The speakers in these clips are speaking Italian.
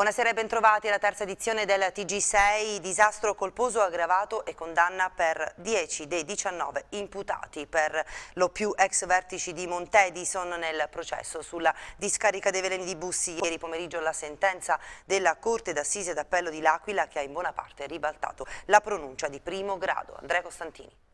Buonasera e bentrovati alla terza edizione del TG6, disastro colposo aggravato e condanna per 10 dei 19 imputati per lo più ex vertici di Montedison nel processo sulla discarica dei veleni di Bussi. Ieri pomeriggio la sentenza della Corte d'Assise d'Appello di L'Aquila che ha in buona parte ribaltato la pronuncia di primo grado. Andrea Costantini.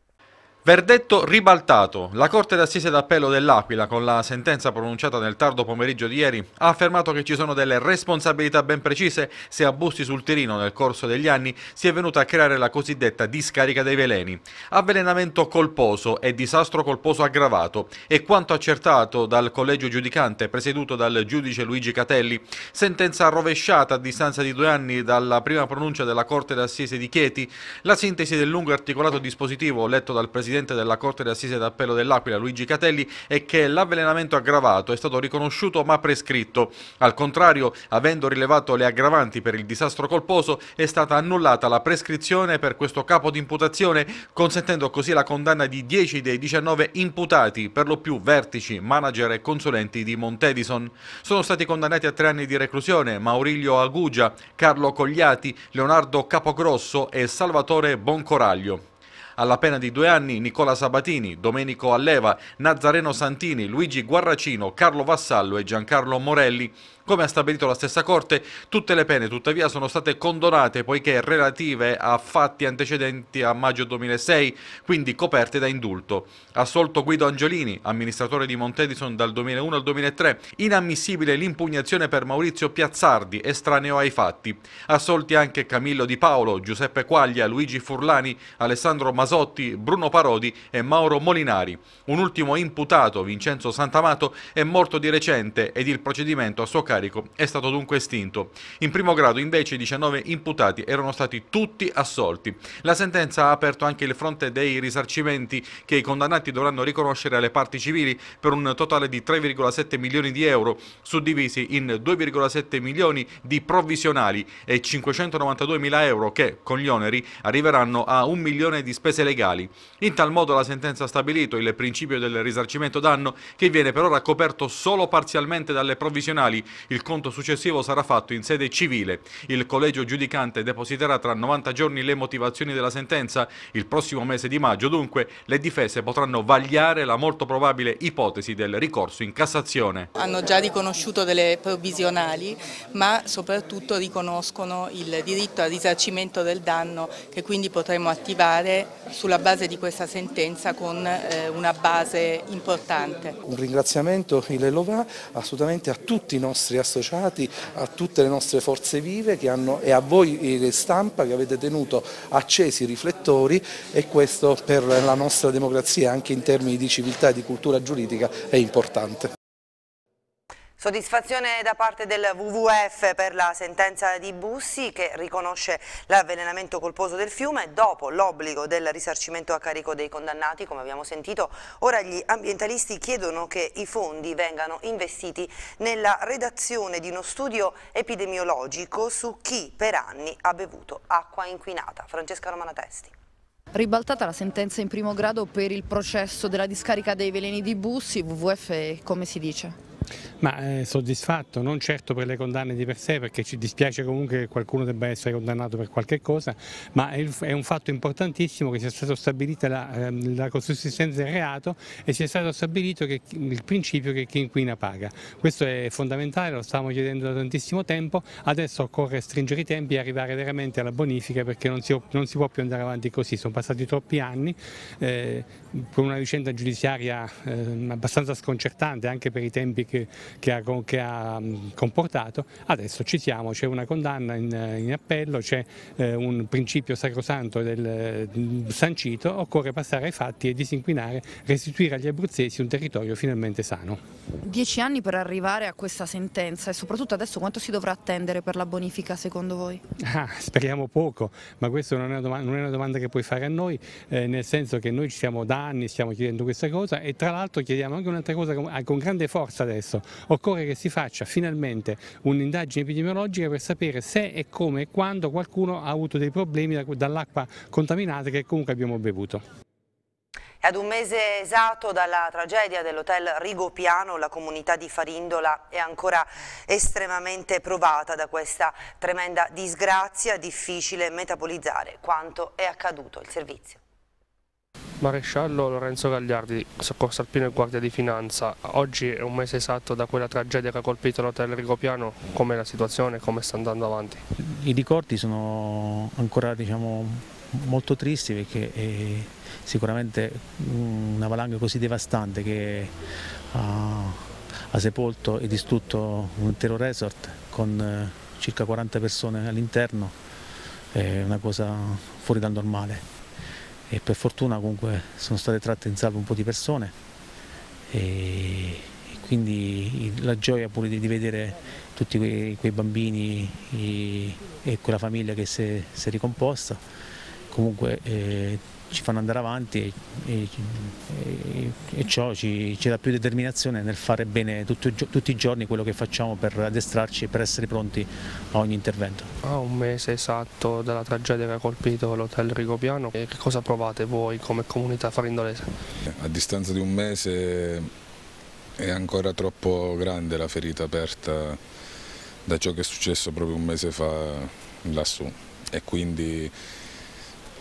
Verdetto ribaltato. La Corte d'Assise d'Appello dell'Aquila, con la sentenza pronunciata nel tardo pomeriggio di ieri, ha affermato che ci sono delle responsabilità ben precise se a Busti sul Tirino nel corso degli anni si è venuta a creare la cosiddetta discarica dei veleni. Avvelenamento colposo e disastro colposo aggravato e quanto accertato dal collegio giudicante presieduto dal giudice Luigi Catelli, sentenza rovesciata a distanza di due anni dalla prima pronuncia della Corte d'Assise di Chieti, la sintesi del lungo e articolato dispositivo letto dal Presidente presidente della Corte d'Assise d'Appello dell'Aquila, Luigi Catelli, è che l'avvelenamento aggravato è stato riconosciuto ma prescritto. Al contrario, avendo rilevato le aggravanti per il disastro colposo, è stata annullata la prescrizione per questo capo di imputazione, consentendo così la condanna di 10 dei 19 imputati, per lo più vertici, manager e consulenti di Montedison. Sono stati condannati a tre anni di reclusione Maurilio Agugia, Carlo Cogliati, Leonardo Capogrosso e Salvatore Boncoraglio alla pena di due anni Nicola Sabatini, Domenico Alleva, Nazareno Santini, Luigi Guarracino, Carlo Vassallo e Giancarlo Morelli. Come ha stabilito la stessa Corte, tutte le pene tuttavia sono state condonate poiché relative a fatti antecedenti a maggio 2006, quindi coperte da indulto. Assolto Guido Angiolini, amministratore di Montedison dal 2001 al 2003, inammissibile l'impugnazione per Maurizio Piazzardi, estraneo ai fatti. Assolti anche Camillo Di Paolo, Giuseppe Quaglia, Luigi Furlani, Alessandro Masotti, Bruno Parodi e Mauro Molinari. Un ultimo imputato, Vincenzo Santamato, è morto di recente ed il procedimento a suo carico carico è stato dunque estinto. In primo grado invece i 19 imputati erano stati tutti assolti. La sentenza ha aperto anche il fronte dei risarcimenti che i condannati dovranno riconoscere alle parti civili per un totale di 3,7 milioni di euro, suddivisi in 2,7 milioni di provvisionali e 592 mila euro che, con gli oneri, arriveranno a un milione di spese legali. In tal modo la sentenza ha stabilito il principio del risarcimento danno che viene per ora coperto solo parzialmente dalle provvisionali il conto successivo sarà fatto in sede civile. Il collegio giudicante depositerà tra 90 giorni le motivazioni della sentenza. Il prossimo mese di maggio, dunque, le difese potranno vagliare la molto probabile ipotesi del ricorso in Cassazione. Hanno già riconosciuto delle provvisionali, ma soprattutto riconoscono il diritto al risarcimento del danno che quindi potremo attivare sulla base di questa sentenza con eh, una base importante. Un ringraziamento, il Lova, assolutamente a tutti i nostri nostri associati, a tutte le nostre forze vive hanno, e a voi eh, stampa che avete tenuto accesi i riflettori e questo per la nostra democrazia anche in termini di civiltà e di cultura giuridica è importante. Soddisfazione da parte del WWF per la sentenza di Bussi che riconosce l'avvelenamento colposo del fiume dopo l'obbligo del risarcimento a carico dei condannati, come abbiamo sentito. Ora gli ambientalisti chiedono che i fondi vengano investiti nella redazione di uno studio epidemiologico su chi per anni ha bevuto acqua inquinata. Francesca Romana Testi. Ribaltata la sentenza in primo grado per il processo della discarica dei veleni di Bussi, WWF come si dice? Ma eh, soddisfatto, non certo per le condanne di per sé, perché ci dispiace comunque che qualcuno debba essere condannato per qualche cosa, ma è, il, è un fatto importantissimo che sia stata stabilita la, ehm, la consistenza del reato e sia stato stabilito che, il principio che chi inquina paga. Questo è fondamentale, lo stavamo chiedendo da tantissimo tempo, adesso occorre stringere i tempi e arrivare veramente alla bonifica perché non si, non si può più andare avanti così, sono passati troppi anni eh, con una vicenda giudiziaria eh, abbastanza sconcertante anche per i tempi che che, che, ha, che ha, comportato, adesso ci siamo, c'è una condanna in, in appello, c'è eh, un principio sacrosanto del, sancito, occorre passare ai fatti e disinquinare, restituire agli abruzzesi un territorio finalmente sano. Dieci anni per arrivare a questa sentenza e soprattutto adesso quanto si dovrà attendere per la bonifica secondo voi? Ah, speriamo poco, ma questa non è, domanda, non è una domanda, che puoi fare a noi, eh, nel senso che noi ci siamo da anni, stiamo chiedendo questa cosa e tra l'altro chiediamo anche un'altra cosa con, eh, con grande forza adesso, stesso. Occorre che si faccia finalmente un'indagine epidemiologica per sapere se e come e quando qualcuno ha avuto dei problemi dall'acqua contaminata che comunque abbiamo bevuto. Ad un mese esatto dalla tragedia dell'hotel Rigopiano, la comunità di Farindola è ancora estremamente provata da questa tremenda disgrazia, difficile metabolizzare quanto è accaduto. Il servizio. Maresciallo Lorenzo Gagliardi, soccorso alpino e guardia di finanza. Oggi è un mese esatto da quella tragedia che ha colpito l'hotel Rigopiano, com'è la situazione e come sta andando avanti? I ricordi sono ancora diciamo, molto tristi perché eh, sicuramente mm, una valanga così devastante che ha, ha sepolto e distrutto un intero resort con eh, circa 40 persone all'interno è una cosa fuori dal normale e per fortuna comunque sono state tratte in salvo un po' di persone e quindi la gioia pure di, vedere tutti quei, quei bambini e, e quella famiglia che si è, si è ricomposta comunque eh, ci fanno andare avanti e, e, e ciò ci, ci, dà più determinazione nel fare bene tutto, tutti i giorni quello che facciamo per addestrarci e per essere pronti a ogni intervento. A un mese esatto dalla tragedia che ha colpito l'hotel Rigopiano, che cosa provate voi come comunità farindolese? Eh, a distanza di un mese è ancora troppo grande la ferita aperta da ciò che è successo proprio un mese fa lassù e quindi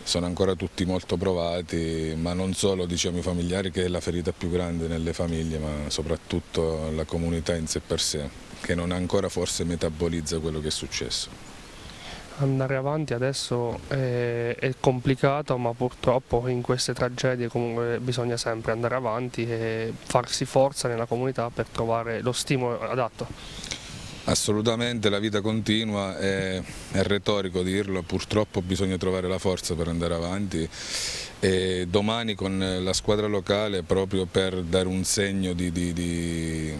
sono ancora tutti molto provati, ma non solo diciamo, i familiari che è la ferita più grande nelle famiglie, ma soprattutto la comunità in sé per sé, che non ancora forse metabolizza quello che è successo. Andare avanti adesso è, è complicato, ma purtroppo in queste tragedie comunque bisogna sempre andare avanti e farsi forza nella comunità per trovare lo stimolo adatto. Assolutamente la vita continua, è, è, retorico dirlo, purtroppo bisogna trovare la forza per andare avanti e domani con la squadra locale proprio per dare un segno di, di, di,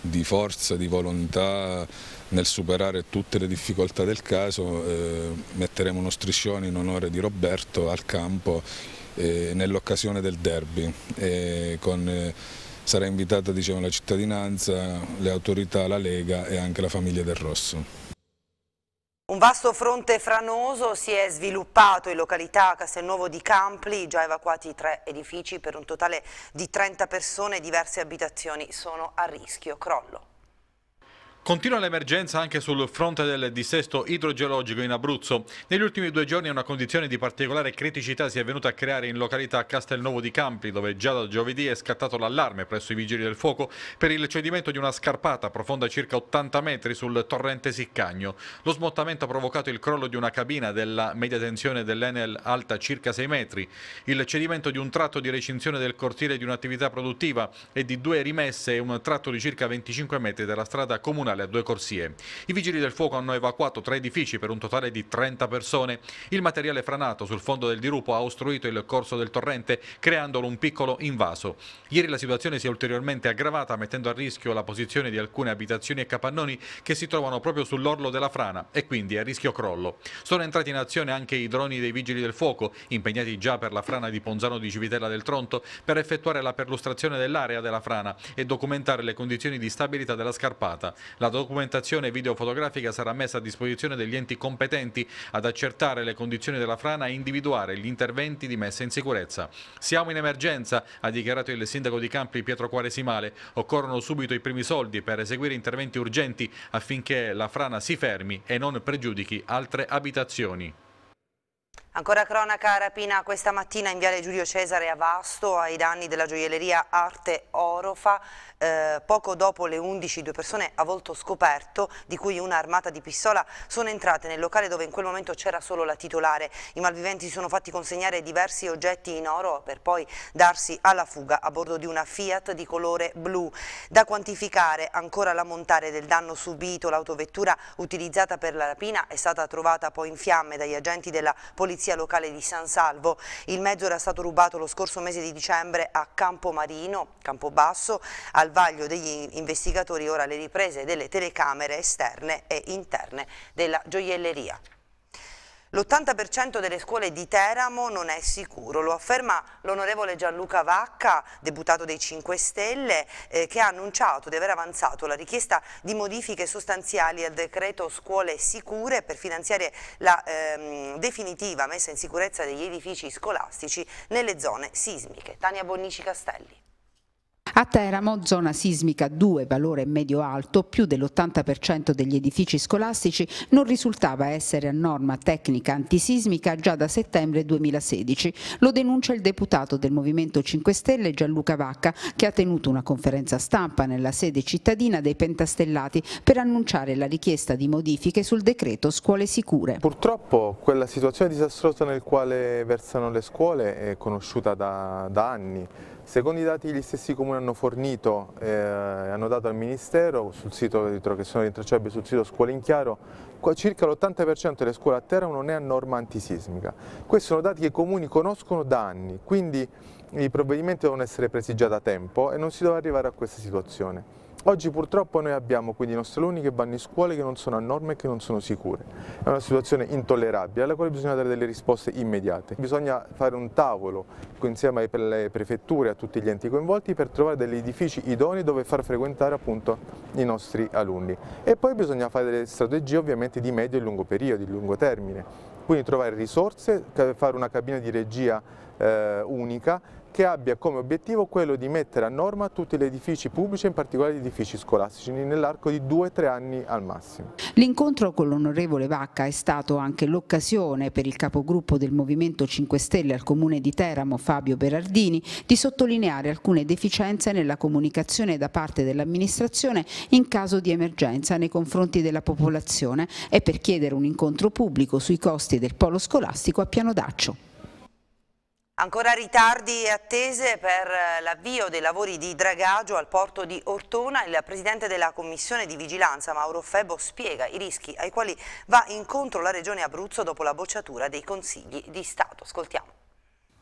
di forza, di volontà nel superare tutte le difficoltà del caso eh, metteremo uno striscione in onore di Roberto al campo eh, nell'occasione del derby. Eh, con, eh, sarà invitata diciamo, la cittadinanza, le autorità, la Lega e anche la famiglia del Rosso. Un vasto fronte franoso si è sviluppato in località Castelnuovo di Campli, già evacuati tre edifici per un totale di 30 persone, diverse abitazioni sono a rischio crollo. Continua l'emergenza anche sul fronte del dissesto idrogeologico in Abruzzo. Negli ultimi due giorni una condizione di particolare criticità si è venuta a creare in località Castelnuovo di Campi, dove già da giovedì è scattato l'allarme presso i Vigili del Fuoco per il cedimento di una scarpata profonda circa 80 metri sul torrente Siccagno. Lo smottamento ha provocato il crollo di una cabina della media tensione dell'Enel alta circa 6 metri, il cedimento di un tratto di recinzione del cortile di un'attività produttiva e di due rimesse e un tratto di circa 25 metri della strada comunale centrale a due corsie. I vigili del fuoco hanno evacuato tre edifici per un totale di 30 persone. Il materiale franato sul fondo del dirupo ha ostruito il corso del torrente creandolo un piccolo invaso. Ieri la situazione si è ulteriormente aggravata mettendo a rischio la posizione di alcune abitazioni e capannoni che si trovano proprio sull'orlo della frana e quindi a rischio crollo. Sono entrati in azione anche i droni dei vigili del fuoco impegnati già per la frana di Ponzano di Civitella del Tronto per effettuare la perlustrazione dell'area della frana e documentare le condizioni di stabilità della scarpata. La la documentazione videofotografica sarà messa a disposizione degli enti competenti ad accertare le condizioni della frana e individuare gli interventi di messa in sicurezza. Siamo in emergenza, ha dichiarato il sindaco di Campi Pietro Quaresimale. Occorrono subito i primi soldi per eseguire interventi urgenti affinché la frana si fermi e non pregiudichi altre abitazioni. Ancora cronaca rapina questa mattina in Viale Giulio Cesare a Vasto ai danni della gioielleria Arte Orofa. Eh, poco dopo le 11 due persone a volto scoperto, di cui una armata di pistola, sono entrate nel locale dove in quel momento c'era solo la titolare. I malviventi si sono fatti consegnare diversi oggetti in oro per poi darsi alla fuga a bordo di una Fiat di colore blu. Da quantificare ancora l'ammontare del danno subito, l'autovettura utilizzata per la rapina è stata trovata poi in fiamme dagli agenti della polizia polizia locale di San Salvo. Il mezzo era stato rubato lo scorso mese di dicembre a Campomarino, Campobasso, al vaglio degli investigatori. Ora le riprese delle telecamere esterne e interne della gioielleria. L'80% delle scuole di Teramo non è sicuro, lo afferma l'onorevole Gianluca Vacca, deputato dei 5 Stelle, eh, che ha annunciato di aver avanzato la richiesta di modifiche sostanziali al decreto scuole sicure per finanziare la ehm, definitiva messa in sicurezza degli edifici scolastici nelle zone sismiche. Tania Bonnici Castelli. A Teramo, zona sismica 2, valore medio-alto, più dell'80% degli edifici scolastici non risultava essere a norma tecnica antisismica già da settembre 2016. Lo denuncia il deputato del Movimento 5 Stelle Gianluca Vacca, che ha tenuto una conferenza stampa nella sede cittadina dei Pentastellati per annunciare la richiesta di modifiche sul decreto scuole sicure. Purtroppo quella situazione disastrosa nel quale versano le scuole è conosciuta da, da anni Secondo i dati gli stessi comuni hanno fornito e eh, hanno dato al Ministero, sul sito, che sono rintracciabili sul sito Scuole in Chiaro, circa l'80% delle scuole a terra non è a norma antisismica. Questi sono dati che i comuni conoscono da anni, quindi i provvedimenti devono essere presi già da tempo e non si deve arrivare a questa situazione. Oggi purtroppo noi abbiamo quindi i nostri alunni che vanno in scuole che non sono a norma e che non sono sicure. È una situazione intollerabile alla quale bisogna dare delle risposte immediate. Bisogna fare un tavolo insieme alle prefetture e a tutti gli enti coinvolti per trovare degli edifici idonei dove far frequentare appunto i nostri alunni. E poi bisogna fare delle strategie ovviamente di medio e lungo periodo, di lungo termine. Quindi trovare risorse, fare una cabina di regia eh, unica che abbia come obiettivo quello di mettere a norma tutti gli edifici pubblici, e in particolare gli edifici scolastici, nell'arco di 2-3 anni al massimo. L'incontro con l'onorevole Vacca è stato anche l'occasione per il capogruppo del Movimento 5 Stelle al Comune di Teramo, Fabio Berardini, di sottolineare alcune deficienze nella comunicazione da parte dell'amministrazione in caso di emergenza nei confronti della popolazione e per chiedere un incontro pubblico sui costi del polo scolastico a Piano D'Accio. Ancora ritardi e attese per eh, l'avvio dei lavori di dragaggio al porto di Ortona. Il Presidente della Commissione di Vigilanza, Mauro Febo, spiega i rischi ai quali va incontro la Regione Abruzzo dopo la bocciatura dei consigli di Stato. Ascoltiamo.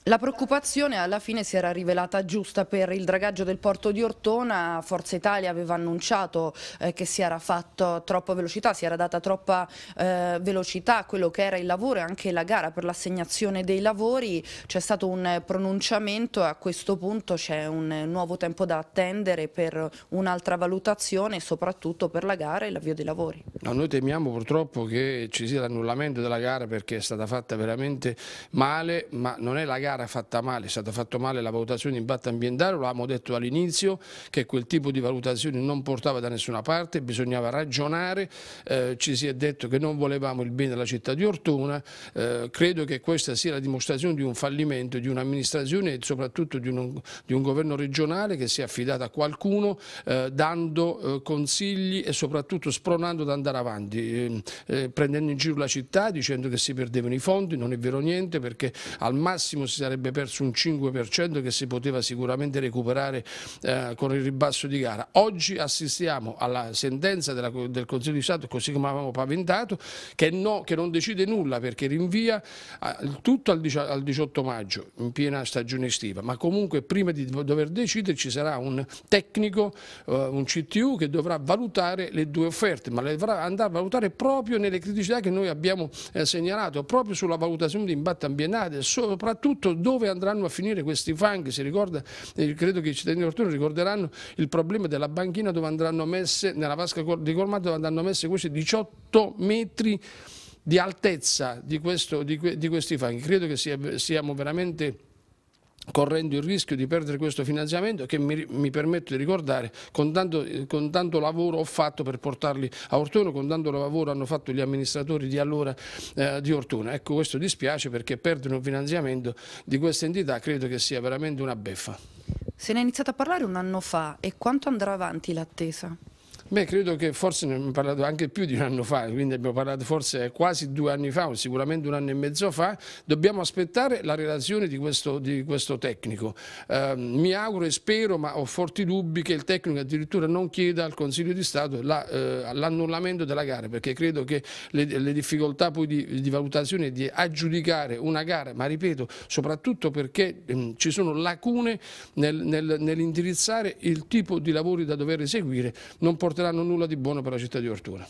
La preoccupazione alla fine si era rivelata giusta per il dragaggio del porto di Ortona, Forza Italia aveva annunciato eh, che si era fatto troppa velocità, si era data troppa eh, velocità a quello che era il lavoro e anche la gara per l'assegnazione dei lavori, c'è stato un pronunciamento a questo punto c'è un nuovo tempo da attendere per un'altra valutazione soprattutto per la gara e l'avvio dei lavori. No, noi temiamo purtroppo che ci sia l'annullamento della gara perché è stata fatta veramente male, ma non è la gara gara fatta male, è stata fatta male la valutazione di impatto ambientale, lo avevamo detto all'inizio che quel tipo di valutazione non portava da nessuna parte, bisognava ragionare, eh, ci si è detto che non volevamo il bene della città di Ortona, eh, credo che questa sia la dimostrazione di un fallimento, di un'amministrazione e soprattutto di un, di un, governo regionale che si è affidato a qualcuno eh, dando eh, consigli e soprattutto spronando ad andare avanti, ehm, eh, prendendo in giro la città dicendo che si perdevano i fondi, non è vero niente perché al massimo si avrebbe perso un 5% che si poteva sicuramente recuperare eh, con il ribasso di gara. Oggi assistiamo alla sentenza della, del Consiglio di Stato, così come avevamo paventato, che, no, che non decide nulla perché rinvia eh, tutto al, 18 maggio, in piena stagione estiva, ma comunque prima di dover decidere ci sarà un tecnico, eh, un CTU che dovrà valutare le due offerte, ma le dovrà andare a valutare proprio nelle criticità che noi abbiamo eh, segnalato, proprio sulla valutazione di impatto ambientale, soprattutto dove andranno a finire questi fanghi. Si ricorda, eh, credo che i cittadini di ricorderanno il problema della banchina dove andranno messe, nella vasca di Colmato dove andranno messe questi 18 metri di altezza di, questo, di, que, di questi fanghi. Credo che sia, siamo veramente correndo il rischio di perdere questo finanziamento che mi, mi permetto di ricordare con tanto, con tanto, lavoro ho fatto per portarli a Ortona, con tanto lavoro hanno fatto gli amministratori di allora eh, di Ortona. Ecco questo dispiace perché perdere un finanziamento di questa entità credo che sia veramente una beffa. Se ne è iniziato a parlare un anno fa e quanto andrà avanti l'attesa? Beh, credo che forse ne abbiamo parlato anche più di un anno fa, quindi abbiamo parlato forse quasi due anni fa o sicuramente un anno e mezzo fa, dobbiamo aspettare la relazione di questo, di questo tecnico. Eh, mi auguro e spero, ma ho forti dubbi, che il tecnico addirittura non chieda al Consiglio di Stato l'annullamento la, eh, della gara, perché credo che le, le difficoltà poi di, di valutazione e di aggiudicare una gara, ma ripeto, soprattutto perché ehm, ci sono lacune nel, nel, nell'indirizzare il tipo di lavori da dover eseguire, non porterà porteranno nulla di buono per la città di Ortura.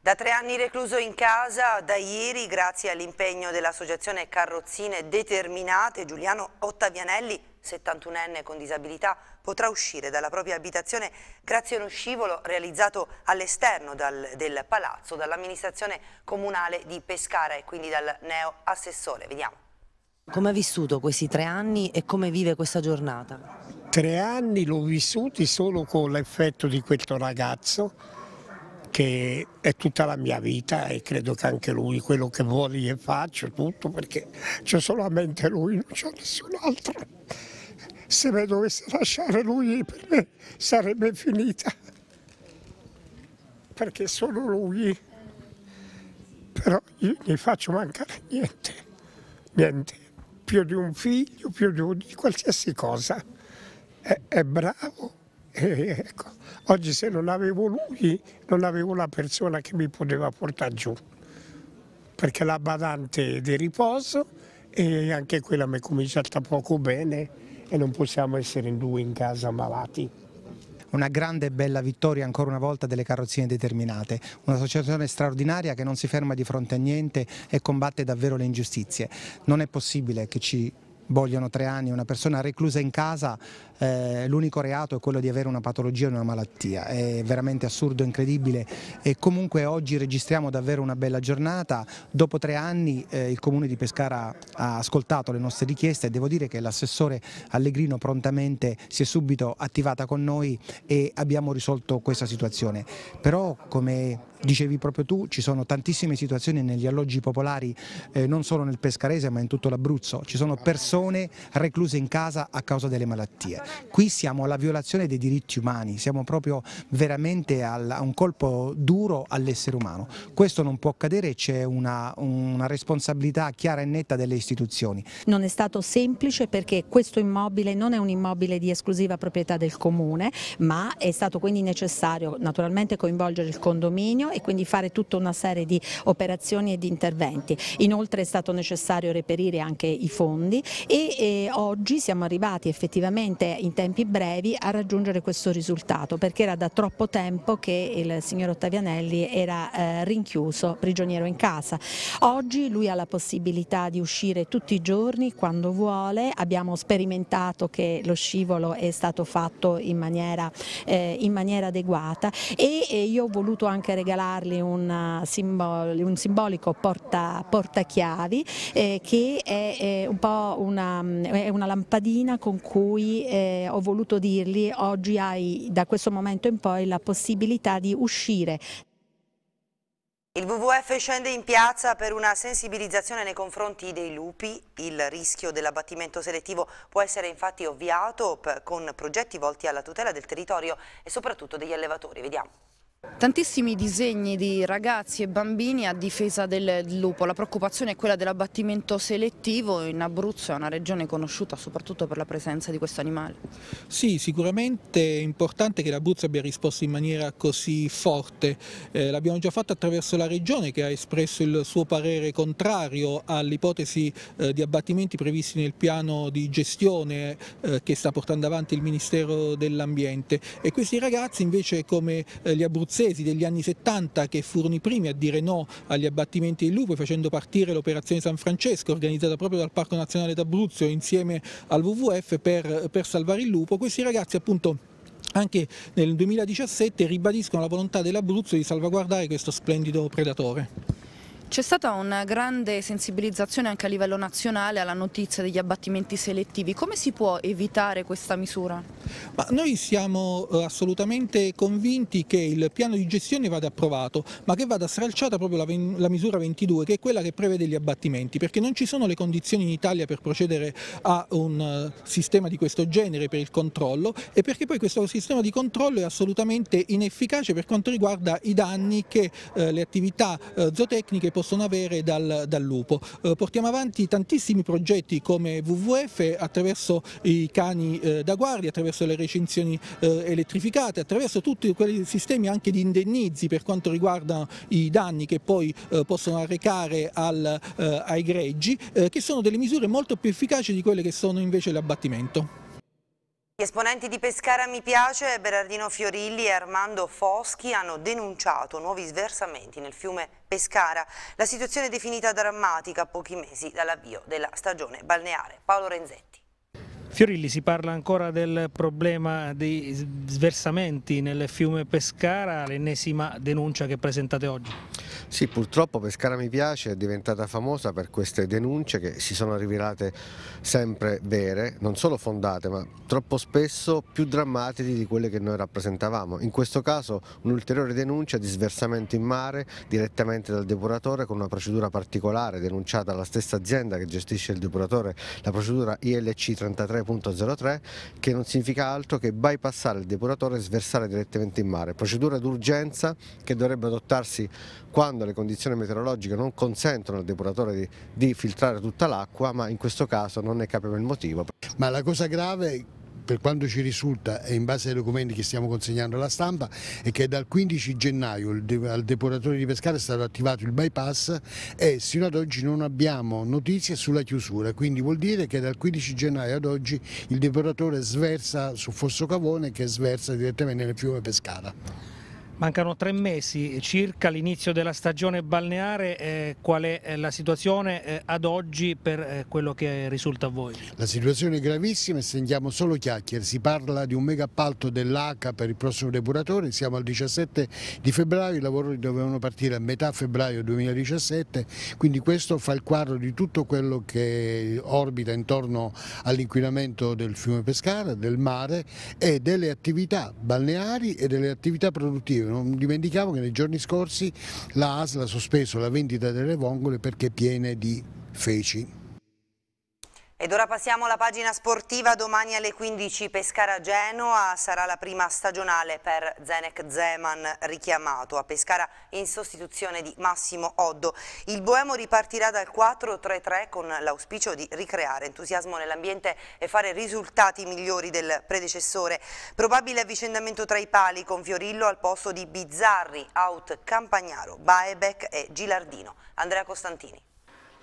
Da tre anni recluso in casa, da ieri, grazie all'impegno dell'associazione Carrozzine Determinate, Giuliano Ottavianelli, 71enne con disabilità, potrà uscire dalla propria abitazione grazie a uno scivolo realizzato all'esterno del palazzo dall'amministrazione comunale di Pescara e quindi dal neo assessore. Vediamo. Come ha vissuto questi tre anni e come vive questa giornata? tre anni l'ho vissuti solo con l'effetto di questo ragazzo che è tutta la mia vita e credo che anche lui, quello che vuole io faccio tutto perché c'è solamente lui, non c'è nessun altro. Se me dovesse lasciare lui per me sarebbe finita perché sono lui, però io gli faccio mancare niente, niente, più di un figlio, più di, un, di qualsiasi cosa è, è bravo. E ecco, oggi se non avevo lui, non avevo la persona che mi poteva portare giù, perché la badante è di riposo e anche quella mi è cominciata poco bene e non possiamo essere in due in casa malati. Una grande e bella vittoria ancora una volta delle carrozzine determinate, un'associazione straordinaria che non si ferma di fronte a niente e combatte davvero le ingiustizie. Non è possibile che ci vogliono tre anni, una persona reclusa in casa, eh, l'unico reato è quello di avere una patologia o una malattia, è veramente assurdo, incredibile e comunque oggi registriamo davvero una bella giornata, dopo tre anni eh, il comune di Pescara ha ascoltato le nostre richieste e devo dire che l'assessore Allegrino prontamente si è subito attivata con noi e abbiamo risolto questa situazione, però come dicevi proprio tu, ci sono tantissime situazioni negli alloggi popolari, eh, non solo nel Pescarese ma in tutto l'Abruzzo, ci sono persone recluse in casa a causa delle malattie. Qui siamo alla violazione dei diritti umani, siamo proprio veramente al, a un colpo duro all'essere umano. Questo non può accadere, e c'è una, una responsabilità chiara e netta delle istituzioni. Non è stato semplice perché questo immobile non è un immobile di esclusiva proprietà del comune, ma è stato quindi necessario naturalmente coinvolgere il condominio e quindi fare tutta una serie di operazioni e di interventi. Inoltre è stato necessario reperire anche i fondi e, e eh, oggi siamo arrivati effettivamente in tempi brevi a raggiungere questo risultato perché era da troppo tempo che il signor Ottavianelli era eh, rinchiuso, prigioniero in casa. Oggi lui ha la possibilità di uscire tutti i giorni quando vuole, abbiamo sperimentato che lo scivolo è stato fatto in maniera, eh, in maniera adeguata e, e io ho voluto anche regalare regalargli un, eh, simbol un simbolico porta, portachiavi eh, che è, è, un po' una, una lampadina con cui eh, ho voluto dirgli oggi hai da questo momento in poi la possibilità di uscire il WWF scende in piazza per una sensibilizzazione nei confronti dei lupi. Il rischio dell'abbattimento selettivo può essere infatti ovviato con progetti volti alla tutela del territorio e soprattutto degli allevatori. Vediamo. Tantissimi disegni di ragazzi e bambini a difesa del lupo, la preoccupazione è quella dell'abbattimento selettivo, in Abruzzo è una regione conosciuta soprattutto per la presenza di questo animale. Sì, sicuramente è importante che l'Abruzzo abbia risposto in maniera così forte, eh, l'abbiamo già fatto attraverso la regione che ha espresso il suo parere contrario all'ipotesi eh, di abbattimenti previsti nel piano di gestione eh, che sta portando avanti il Ministero dell'Ambiente e questi ragazzi invece come eh, gli abruzzesi scozzesi degli anni 70 che furono i primi a dire no agli abbattimenti dei lupi facendo partire l'operazione San Francesco organizzata proprio dal Parco Nazionale d'Abruzzo insieme al WWF per, per salvare il lupo, questi ragazzi appunto anche nel 2017 ribadiscono la volontà dell'Abruzzo di salvaguardare questo splendido predatore. C'è stata una grande sensibilizzazione anche a livello nazionale alla notizia degli abbattimenti selettivi. Come si può evitare questa misura? Ma noi siamo eh, assolutamente convinti che il piano di gestione vada approvato, ma che vada stralciata proprio la, la misura 22, che è quella che prevede gli abbattimenti, perché non ci sono le condizioni in Italia per procedere a un eh, sistema di questo genere per il controllo e perché poi questo sistema di controllo è assolutamente inefficace per quanto riguarda i danni che eh, le attività eh, zootecniche possono possono avere dal, dal lupo. Eh, portiamo avanti tantissimi progetti come WWF attraverso i cani eh, da guardia, attraverso le recinzioni eh, elettrificate, attraverso tutti quei sistemi anche di indennizi per quanto riguarda i danni che poi eh, possono arrecare al, eh, ai greggi, che sono delle misure molto più efficaci di quelle che sono invece l'abbattimento. Gli esponenti di Pescara Mi Piace, Berardino Fiorilli e Armando Foschi hanno denunciato nuovi sversamenti nel fiume Pescara. La situazione è definita drammatica a pochi mesi dall'avvio della stagione balneare. Paolo Renzetti. Fiorilli si parla ancora del problema dei sversamenti nel fiume Pescara, l'ennesima denuncia che presentate oggi. Sì, purtroppo Pescara mi piace è diventata famosa per queste denunce che si sono rivelate sempre vere, non solo fondate, ma troppo spesso più drammatiche di quelle che noi rappresentavamo. In questo caso un'ulteriore denuncia di sversamento in mare direttamente dal depuratore con una procedura particolare denunciata alla stessa azienda che gestisce il depuratore, la procedura ILC 33.03, che non significa altro che bypassare il depuratore e sversare direttamente in mare. Procedura d'urgenza che dovrebbe adottarsi quando quando le condizioni meteorologiche non consentono al depuratore di, di filtrare tutta l'acqua, ma in questo caso non ne capiamo il motivo. Ma la cosa grave per quanto ci risulta e in base ai documenti che stiamo consegnando alla stampa è che dal 15 gennaio al depuratore di Pescara è stato attivato il bypass e sino ad oggi non abbiamo notizie sulla chiusura, quindi vuol dire che dal 15 gennaio ad oggi il depuratore sversa su Cavone che sversa direttamente nel fiume Pescara. Mancano tre mesi circa l'inizio della stagione balneare, eh, qual è eh, la situazione eh, ad oggi per eh, quello che risulta a voi? La situazione è gravissima e sentiamo solo chiacchiere, si parla di un mega appalto dell'ACA per il prossimo depuratore, siamo al 17 di febbraio, i lavori dovevano partire a metà febbraio 2017, quindi questo fa il quadro di tutto quello che orbita intorno all'inquinamento del fiume Pescara, del mare e delle attività balneari e delle attività produttive non dimentichiamo che nei giorni scorsi la ASL ha sospeso la vendita delle vongole perché piene di feci. Ed ora passiamo alla pagina sportiva, domani alle 15 Pescara-Genoa sarà la prima stagionale per Zenek Zeman richiamato a Pescara in sostituzione di Massimo Oddo. Il Boemo ripartirà dal 4-3-3 con l'auspicio di ricreare entusiasmo nell'ambiente e fare risultati migliori del predecessore. Probabile avvicendamento tra i pali con Fiorillo al posto di Bizzarri, out Campagnaro, Baebec e Gilardino. Andrea Costantini.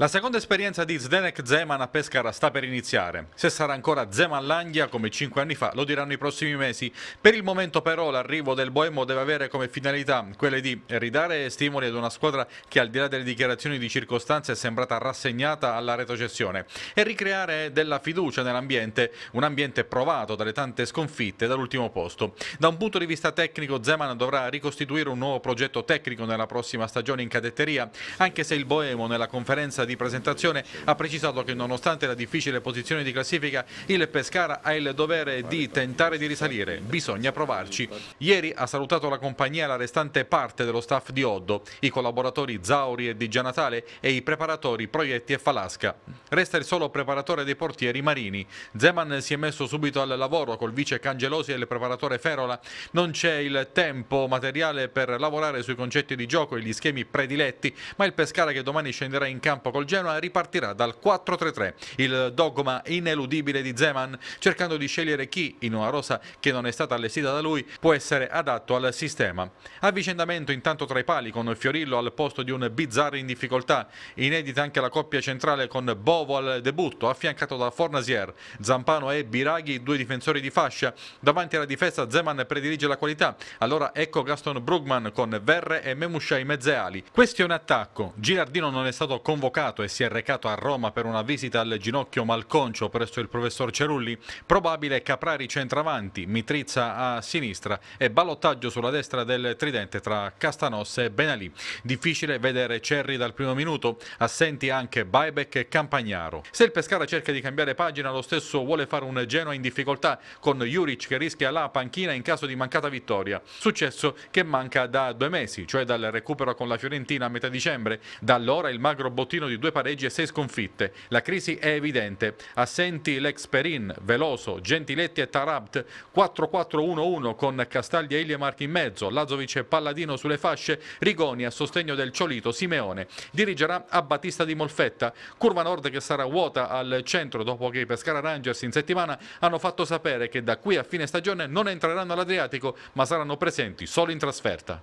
La seconda esperienza di Zdenek Zeman a Pescara sta per iniziare. Se sarà ancora Zeman Langhia, come 5 anni fa, lo diranno i prossimi mesi. Per il momento però l'arrivo del Boemo deve avere come finalità quelle di ridare stimoli ad una squadra che al di là delle dichiarazioni di circostanze è sembrata rassegnata alla retrocessione e ricreare della fiducia nell'ambiente, un ambiente provato dalle tante sconfitte dall'ultimo posto. Da un punto di vista tecnico Zeman dovrà ricostituire un nuovo progetto tecnico nella prossima stagione in cadetteria, anche se il Boemo nella conferenza di di presentazione ha precisato che nonostante la difficile posizione di classifica il Pescara ha il dovere di tentare di risalire, bisogna provarci. Ieri ha salutato la compagnia e la restante parte dello staff di Oddo, i collaboratori Zauri e Di Gianatale e i preparatori Proietti e Falasca. Resta il solo preparatore dei portieri Marini. Zeman si è messo subito al lavoro col vice Cangelosi e il preparatore Ferola. Non c'è il tempo materiale per lavorare sui concetti di gioco e gli schemi prediletti, ma il Pescara che domani scenderà in campo col col Genoa ripartirà dal 4-3-3, il dogma ineludibile di Zeman, cercando di scegliere chi, in una rosa che non è stata allestita da lui, può essere adatto al sistema. Avvicendamento intanto tra i pali con Fiorillo al posto di un bizzarro in difficoltà, inedita anche la coppia centrale con Bovo al debutto, affiancato da Fornasier, Zampano e Biraghi, due difensori di fascia. Davanti alla difesa Zeman predilige la qualità, allora ecco Gaston Brugman con Verre e Memusha in mezze ali. Questione attacco, Girardino non è stato convocato avvocato e si è recato a Roma per una visita al ginocchio malconcio presso il professor Cerulli, probabile Caprari centravanti, Mitrizza a sinistra e ballottaggio sulla destra del tridente tra Castanossa e Benalì. Difficile vedere Cerri dal primo minuto, assenti anche Baibec e Campagnaro. Se il Pescara cerca di cambiare pagina, lo stesso vuole fare un Genoa in difficoltà con Juric che rischia la panchina in caso di mancata vittoria. Successo che manca da due mesi, cioè dal recupero con la Fiorentina a metà dicembre. Da allora il magro bottino di di due pareggi e sei sconfitte. La crisi è evidente. Assenti l'ex Perin, Veloso, Gentiletti e Tarabt, 4-4-1-1 con Castaglia, Ilie Marchi in mezzo, Lazovic e Palladino sulle fasce, Rigoni a sostegno del Ciolito, Simeone. Dirigerà a Battista di Molfetta, curva nord che sarà vuota al centro dopo che i Pescara Rangers in settimana hanno fatto sapere che da qui a fine stagione non entreranno all'Adriatico ma saranno presenti solo in trasferta.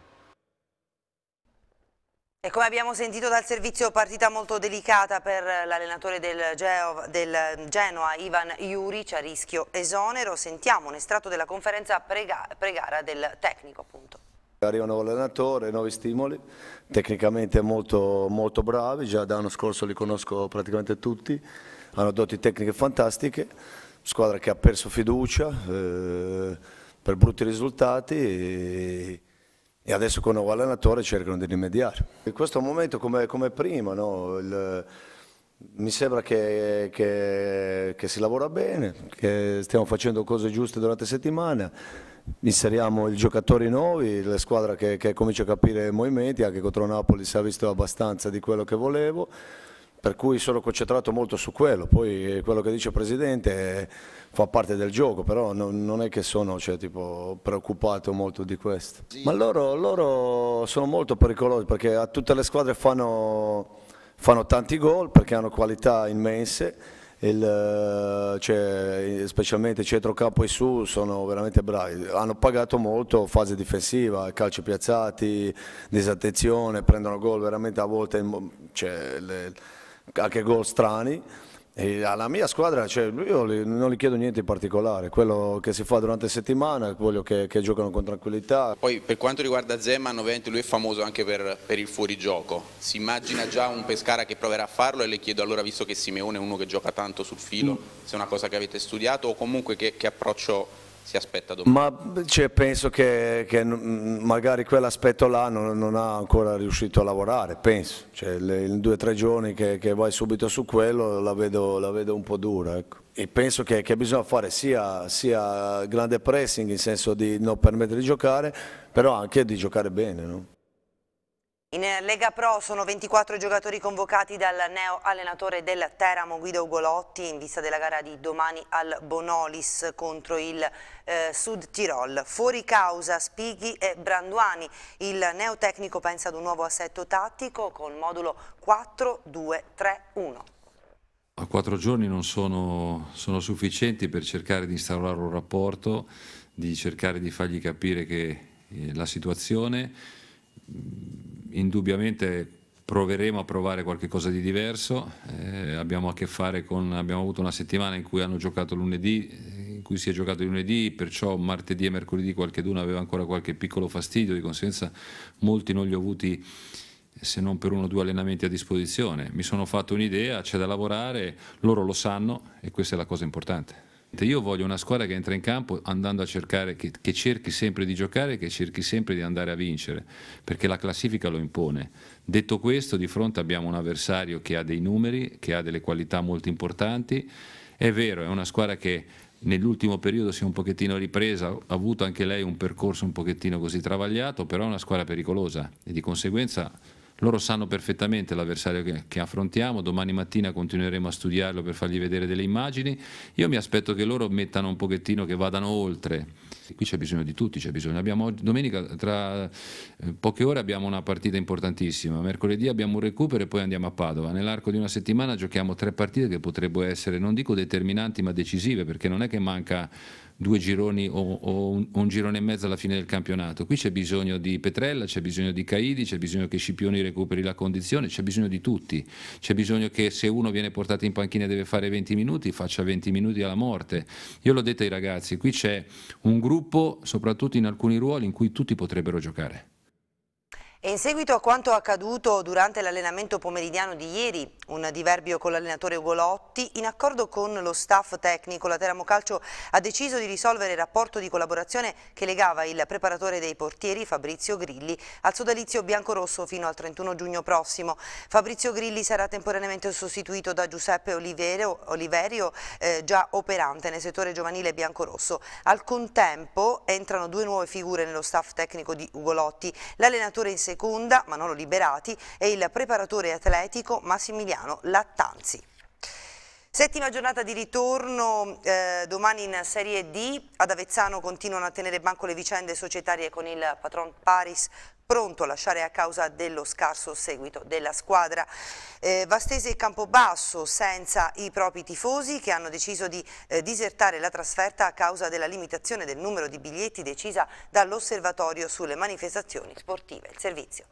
E come abbiamo sentito dal servizio partita molto delicata per l'allenatore del, del, Genoa Ivan Juric a rischio esonero, sentiamo un estratto della conferenza pregara pre del tecnico appunto. Arriva un nuovo allenatore, nuovi stimoli, tecnicamente molto, molto bravi, già dall'anno scorso li conosco praticamente tutti, hanno doti tecniche fantastiche, squadra che ha perso fiducia eh, per brutti risultati. E e adesso con un nuovo allenatore cercano di rimediare. In questo momento come, come prima, no? Il, mi sembra che, che, che, si lavora bene, che stiamo facendo cose giuste durante la settimana, inseriamo i giocatori nuovi, la squadra che, che comincia a capire i movimenti, anche contro Napoli si è visto abbastanza di quello che volevo per cui sono concentrato molto su quello, poi eh, quello che dice il Presidente eh, fa parte del gioco, però non, è che sono cioè, tipo, preoccupato molto di questo. Ma loro, loro, sono molto pericolosi perché a tutte le squadre fanno, fanno tanti gol perché hanno qualità immense. Il, eh, cioè, specialmente centrocampo e su sono veramente bravi hanno pagato molto fase difensiva calci piazzati disattenzione prendono gol veramente a volte cioè, le, anche gol strani. E alla mia squadra cioè, io non gli chiedo niente in particolare, quello che si fa durante la settimana, voglio che, che giocano con tranquillità. Poi per quanto riguarda Zeman, ovviamente lui è famoso anche per, per, il fuorigioco, si immagina già un Pescara che proverà a farlo e le chiedo allora, visto che Simeone è uno che gioca tanto sul filo, mm. se è una cosa che avete studiato o comunque che, che approccio si aspetta domani? Ma cioè, penso che, che, magari quell'aspetto là non, non, ha ancora riuscito a lavorare, penso. Cioè, le, in due o tre giorni che, che, vai subito su quello la vedo, la vedo un po' dura. Ecco. E penso che, che bisogna fare sia, sia, grande pressing in senso di non permettere di giocare, però anche di giocare bene. No? In Lega Pro sono 24 giocatori convocati dal neo allenatore del Teramo Guido Ugolotti in vista della gara di domani al Bonolis contro il eh, Sud Tirol. Fuori causa Spighi e Branduani. Il neotecnico pensa ad un nuovo assetto tattico col modulo 4-2-3-1. A quattro giorni non sono, sono sufficienti per cercare di instaurare un rapporto, di cercare di fargli capire che, eh, la situazione indubbiamente proveremo a provare qualche cosa di diverso, eh, abbiamo, con, abbiamo avuto una settimana in cui hanno giocato lunedì, eh, in cui si è giocato lunedì, perciò martedì e mercoledì qualcheduno aveva ancora qualche piccolo fastidio, di conseguenza molti non li ho avuti se non per uno o due allenamenti a disposizione. Mi sono fatto un'idea, c'è da lavorare, loro lo sanno e questa è la cosa importante. Io voglio una squadra che entra in campo andando a cercare, che, che, cerchi sempre di giocare, che cerchi sempre di andare a vincere, perché la classifica lo impone. Detto questo, di fronte abbiamo un avversario che ha dei numeri, che ha delle qualità molto importanti. È vero, è una squadra che nell'ultimo periodo si è un pochettino ripresa, ha avuto anche lei un percorso un pochettino così travagliato, però è una squadra pericolosa e di conseguenza loro sanno perfettamente l'avversario che, che, affrontiamo, domani mattina continueremo a studiarlo per fargli vedere delle immagini. Io mi aspetto che loro mettano un pochettino, che vadano oltre Qui c'è bisogno di tutti, abbiamo, domenica tra eh, poche ore abbiamo una partita importantissima, mercoledì abbiamo un recupero e poi andiamo a Padova. Nell'arco di una settimana giochiamo tre partite che potrebbero essere, non dico determinanti, ma decisive, perché non è che manca due gironi o, o un, un, girone e mezzo alla fine del campionato. Qui c'è bisogno di Petrella, c'è bisogno di Caidi, c'è bisogno che Scipioni recuperi la condizione, c'è bisogno di tutti. C'è bisogno che se uno viene portato in panchina e deve fare 20 minuti, faccia 20 minuti alla morte. Io l'ho detto ai ragazzi, qui c'è un un gruppo, soprattutto in alcuni ruoli, in cui tutti potrebbero giocare. E in seguito a quanto accaduto durante l'allenamento pomeridiano di ieri, un diverbio con l'allenatore Ugolotti, in accordo con lo staff tecnico, la Teramo Calcio ha deciso di risolvere il rapporto di collaborazione che legava il preparatore dei portieri Fabrizio Grilli al sodalizio biancorosso fino al 31 giugno prossimo. Fabrizio Grilli sarà temporaneamente sostituito da Giuseppe Oliverio, Oliverio eh, già operante nel settore giovanile biancorosso. Al contempo entrano due nuove figure nello staff tecnico di Ugolotti, l'allenatore in seconda Manolo Liberati e il preparatore atletico Massimiliano Lattanzi. Settima giornata di ritorno, eh, domani in Serie D, ad Avezzano continuano a tenere banco le vicende societarie con il patron Paris pronto a lasciare a causa dello scarso seguito della squadra. Eh, Vastese e Campobasso senza i propri tifosi che hanno deciso di eh, disertare la trasferta a causa della limitazione del numero di biglietti decisa dall'osservatorio sulle manifestazioni sportive. Il servizio.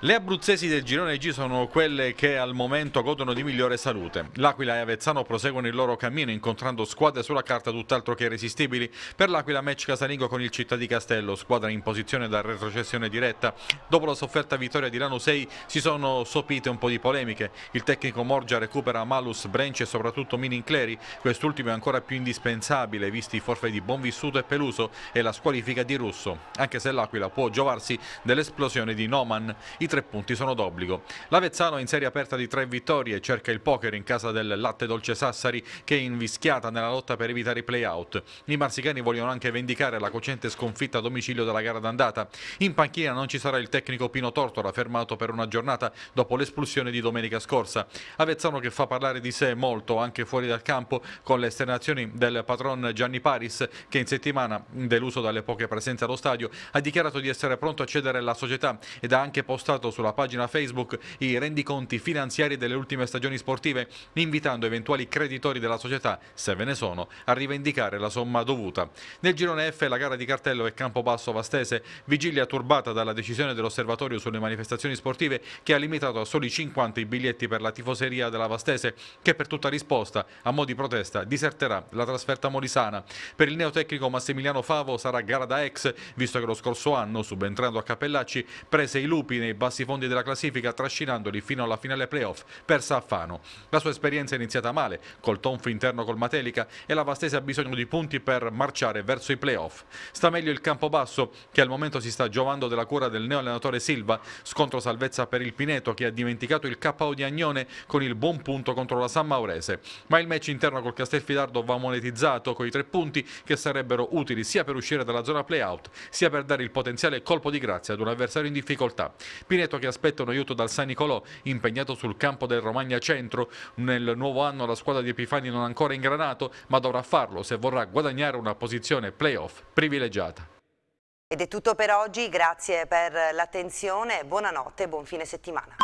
Le abruzzesi del girone G sono quelle che al momento godono di migliore salute. L'Aquila e Avezzano proseguono il loro cammino incontrando squadre sulla carta tutt'altro che irresistibili. Per l'Aquila match casalingo con il Città di Castello, squadra in posizione da retrocessione diretta. Dopo la sofferta vittoria di Lano 6 si sono sopite un po' di polemiche. Il tecnico Morgia recupera Malus, Brenci e soprattutto Minin Cleri. Quest'ultimo è ancora più indispensabile visti i forfei di Bonvissuto e Peluso e la squalifica di Russo, anche se l'Aquila può giovarsi dell'esplosione di Noman. I i tre punti sono d'obbligo. L'Avezzano in serie aperta di tre vittorie cerca il poker in casa del Latte Dolce Sassari che è invischiata nella lotta per evitare i play-out. I marsicani vogliono anche vendicare la cocente sconfitta a domicilio della gara d'andata. In panchina non ci sarà il tecnico Pino Tortora fermato per una giornata dopo l'espulsione di domenica scorsa. Avezzano che fa parlare di sé molto anche fuori dal campo con le esternazioni del patron Gianni Paris che in settimana, deluso dalle poche presenze allo stadio, ha dichiarato di essere pronto a cedere la società ed ha anche postato postato sulla pagina Facebook i rendiconti finanziari delle ultime stagioni sportive, invitando eventuali creditori della società, se ve ne sono, a rivendicare la somma dovuta. Nel girone F la gara di Cartello e Campobasso Vastese, vigilia turbata dalla decisione dell'osservatorio sulle manifestazioni sportive che ha limitato a soli 50 i biglietti per la tifoseria della Vastese, che per tutta risposta, a mo' di protesta, diserterà la trasferta molisana. Per il neotecnico Massimiliano Favo sarà gara da ex, visto che lo scorso anno, subentrando a Cappellacci, prese i lupi nei bar bassi fondi della classifica trascinandoli fino alla finale playoff per Saffano. La sua esperienza è iniziata male, col tonfo interno col Matelica e la Vastese ha bisogno di punti per marciare verso i playoff. Sta meglio il campo basso che al momento si sta giovando della cura del neo allenatore Silva, scontro salvezza per il Pineto che ha dimenticato il KO di Agnone con il buon punto contro la San Maurese. Ma il match interno col Castelfidardo va monetizzato con i tre punti che sarebbero utili sia per uscire dalla zona playout sia per dare il potenziale colpo di grazia ad un avversario in difficoltà. Pineto Pineto che aspetta un aiuto dal San Nicolò impegnato sul campo del Romagna Centro. Nel nuovo anno la squadra di Epifani non ha ancora ingranato ma dovrà farlo se vorrà guadagnare una posizione playoff privilegiata. Ed è tutto per oggi, grazie per l'attenzione, buonanotte e buon fine settimana.